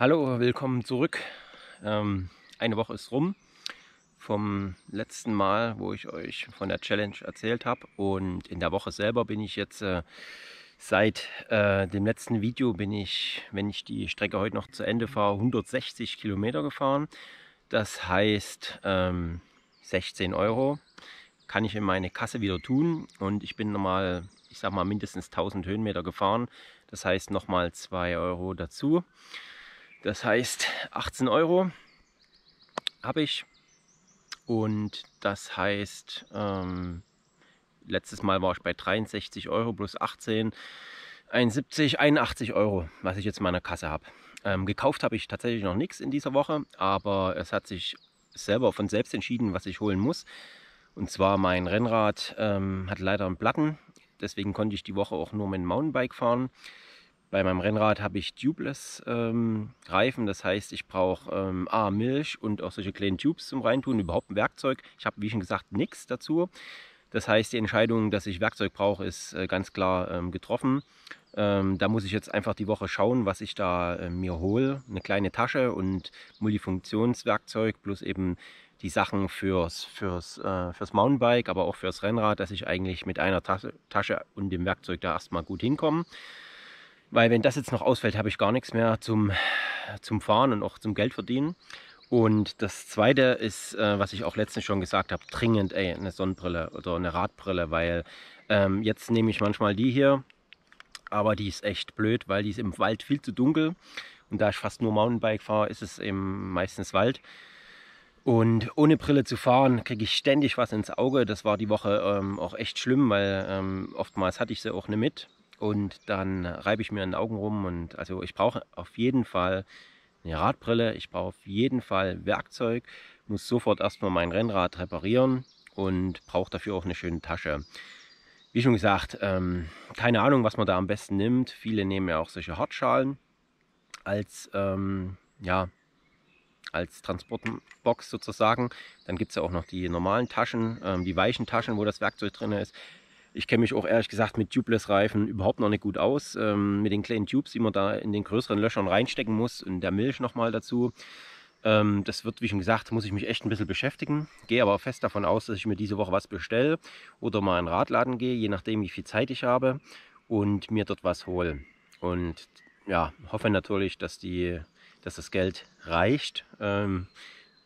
Hallo, willkommen zurück. Ähm, eine Woche ist rum vom letzten Mal, wo ich euch von der Challenge erzählt habe. Und in der Woche selber bin ich jetzt äh, seit äh, dem letzten Video bin ich, wenn ich die Strecke heute noch zu Ende fahre, 160 Kilometer gefahren. Das heißt ähm, 16 Euro kann ich in meine Kasse wieder tun und ich bin nochmal, ich sag mal mindestens 1000 Höhenmeter gefahren. Das heißt nochmal 2 Euro dazu. Das heißt, 18 Euro habe ich. Und das heißt, ähm, letztes Mal war ich bei 63 Euro plus 18, 71, 81 Euro, was ich jetzt in meiner Kasse habe. Ähm, gekauft habe ich tatsächlich noch nichts in dieser Woche, aber es hat sich selber von selbst entschieden, was ich holen muss. Und zwar mein Rennrad ähm, hat leider einen Platten, deswegen konnte ich die Woche auch nur mit mein Mountainbike fahren. Bei meinem Rennrad habe ich tubeless ähm, Reifen, das heißt, ich brauche ähm, A, Milch und auch solche kleinen Tubes zum Reintun, überhaupt ein Werkzeug. Ich habe, wie schon gesagt, nichts dazu. Das heißt, die Entscheidung, dass ich Werkzeug brauche, ist äh, ganz klar ähm, getroffen. Ähm, da muss ich jetzt einfach die Woche schauen, was ich da äh, mir hole. Eine kleine Tasche und Multifunktionswerkzeug plus eben die Sachen fürs, fürs, äh, fürs Mountainbike, aber auch fürs Rennrad, dass ich eigentlich mit einer Tasche und dem Werkzeug da erstmal gut hinkomme. Weil wenn das jetzt noch ausfällt, habe ich gar nichts mehr zum, zum Fahren und auch zum Geld verdienen. Und das Zweite ist, äh, was ich auch letztens schon gesagt habe, dringend ey, eine Sonnenbrille oder eine Radbrille, weil ähm, jetzt nehme ich manchmal die hier, aber die ist echt blöd, weil die ist im Wald viel zu dunkel. Und da ich fast nur Mountainbike fahre, ist es eben meistens Wald. Und ohne Brille zu fahren, kriege ich ständig was ins Auge. Das war die Woche ähm, auch echt schlimm, weil ähm, oftmals hatte ich sie auch nicht mit. Und dann reibe ich mir in den Augen rum und also ich brauche auf jeden Fall eine Radbrille, ich brauche auf jeden Fall Werkzeug, muss sofort erstmal mein Rennrad reparieren und brauche dafür auch eine schöne Tasche. Wie schon gesagt, ähm, keine Ahnung, was man da am besten nimmt. Viele nehmen ja auch solche Hartschalen als, ähm, ja, als Transportbox sozusagen. Dann gibt es ja auch noch die normalen Taschen, ähm, die weichen Taschen, wo das Werkzeug drin ist. Ich kenne mich auch ehrlich gesagt mit Tubeless-Reifen überhaupt noch nicht gut aus. Ähm, mit den kleinen Tubes, die man da in den größeren Löchern reinstecken muss und der Milch nochmal dazu. Ähm, das wird, wie schon gesagt, muss ich mich echt ein bisschen beschäftigen. Gehe aber fest davon aus, dass ich mir diese Woche was bestelle oder mal in den Radladen gehe, je nachdem, wie viel Zeit ich habe und mir dort was hole. Und ja, hoffe natürlich, dass, die, dass das Geld reicht ähm,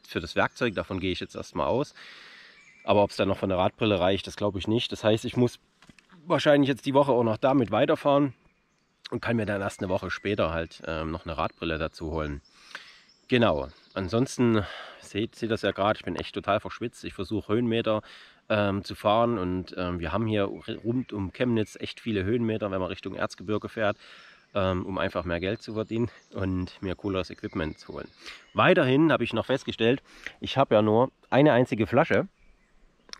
für das Werkzeug. Davon gehe ich jetzt erstmal aus. Aber ob es dann noch von der Radbrille reicht, das glaube ich nicht. Das heißt, ich muss wahrscheinlich jetzt die Woche auch noch damit weiterfahren und kann mir dann erst eine Woche später halt ähm, noch eine Radbrille dazu holen. Genau, ansonsten seht ihr das ja gerade, ich bin echt total verschwitzt. Ich versuche Höhenmeter ähm, zu fahren und ähm, wir haben hier rund um Chemnitz echt viele Höhenmeter, wenn man Richtung Erzgebirge fährt, ähm, um einfach mehr Geld zu verdienen und mir cooleres Equipment zu holen. Weiterhin habe ich noch festgestellt, ich habe ja nur eine einzige Flasche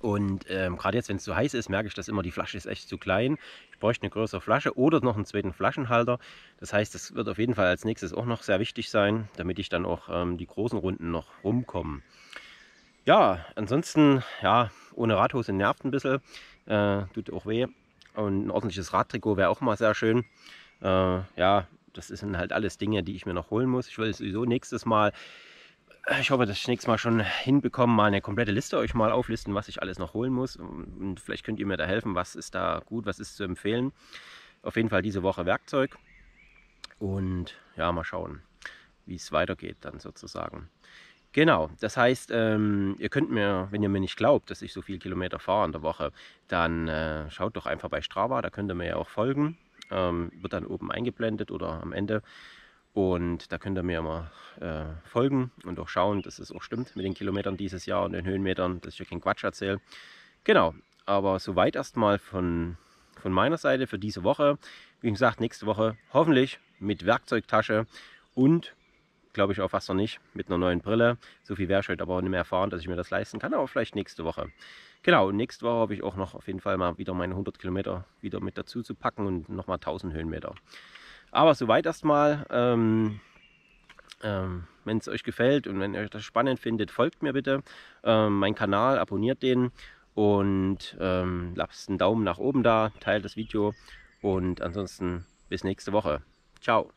und ähm, gerade jetzt, wenn es zu heiß ist, merke ich dass immer, die Flasche ist echt zu klein. Ich bräuchte eine größere Flasche oder noch einen zweiten Flaschenhalter. Das heißt, das wird auf jeden Fall als nächstes auch noch sehr wichtig sein, damit ich dann auch ähm, die großen Runden noch rumkomme. Ja, ansonsten, ja, ohne Radhose nervt ein bisschen, äh, tut auch weh. Und ein ordentliches Radtrikot wäre auch mal sehr schön. Äh, ja, das sind halt alles Dinge, die ich mir noch holen muss. Ich will sowieso nächstes Mal ich hoffe, dass das nächste Mal schon hinbekomme, mal eine komplette Liste euch mal auflisten, was ich alles noch holen muss. Und vielleicht könnt ihr mir da helfen, was ist da gut, was ist zu empfehlen. Auf jeden Fall diese Woche Werkzeug. Und ja, mal schauen, wie es weitergeht dann sozusagen. Genau, das heißt, ähm, ihr könnt mir, wenn ihr mir nicht glaubt, dass ich so viel Kilometer fahre in der Woche, dann äh, schaut doch einfach bei Strava, da könnt ihr mir ja auch folgen. Ähm, wird dann oben eingeblendet oder am Ende und da könnt ihr mir mal äh, folgen und auch schauen, dass es auch stimmt mit den Kilometern dieses Jahr und den Höhenmetern, dass ich ja keinen Quatsch erzähle. Genau, aber soweit erstmal von, von meiner Seite für diese Woche. Wie gesagt, nächste Woche hoffentlich mit Werkzeugtasche und glaube ich auch fast noch nicht, mit einer neuen Brille. So viel wäre ich heute aber auch nicht mehr erfahren, dass ich mir das leisten kann, aber vielleicht nächste Woche. Genau, und nächste Woche habe ich auch noch auf jeden Fall mal wieder meine 100 Kilometer wieder mit dazu zu packen und nochmal 1000 Höhenmeter. Aber soweit erstmal. Ähm, ähm, wenn es euch gefällt und wenn ihr das spannend findet, folgt mir bitte. Ähm, meinen Kanal, abonniert den und ähm, lasst einen Daumen nach oben da, teilt das Video und ansonsten bis nächste Woche. Ciao.